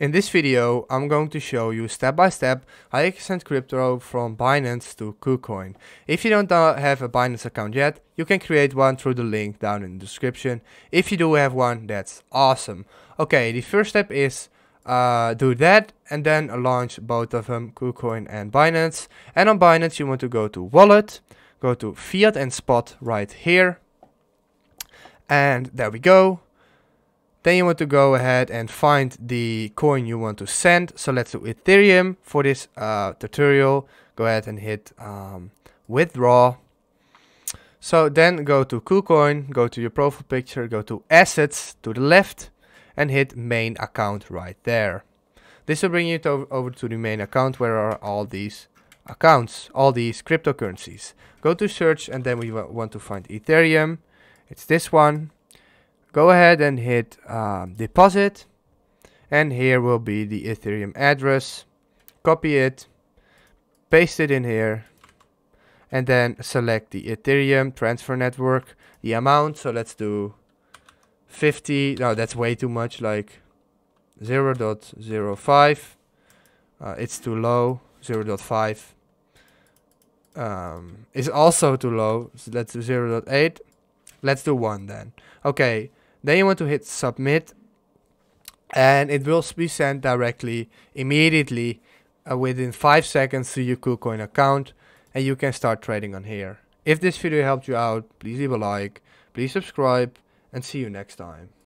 In this video, I'm going to show you step by step how you can send crypto from Binance to KuCoin. If you don't uh, have a Binance account yet, you can create one through the link down in the description. If you do have one, that's awesome. Okay, the first step is uh, do that and then launch both of them, KuCoin and Binance. And on Binance, you want to go to wallet, go to fiat and spot right here. And there we go. Then you want to go ahead and find the coin you want to send. So let's do Ethereum for this uh, tutorial. Go ahead and hit um, withdraw. So then go to KuCoin, go to your profile picture, go to assets to the left and hit main account right there. This will bring you to over to the main account where are all these accounts, all these cryptocurrencies. Go to search and then we want to find Ethereum. It's this one go ahead and hit um, deposit and here will be the ethereum address copy it paste it in here and then select the ethereum transfer network the amount so let's do 50 no that's way too much like 0 0.05 uh, it's too low 0 0.5 um, is also too low so let's do 0 0.8 let's do 1 then okay then you want to hit submit and it will be sent directly immediately uh, within 5 seconds to your KuCoin account and you can start trading on here. If this video helped you out, please leave a like, please subscribe and see you next time.